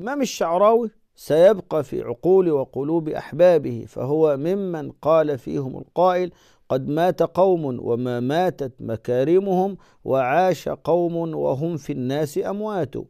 الإمام الشعراوي سيبقى في عقول وقلوب أحبابه فهو ممن قال فيهم القائل قد مات قوم وما ماتت مكارمهم وعاش قوم وهم في الناس أموات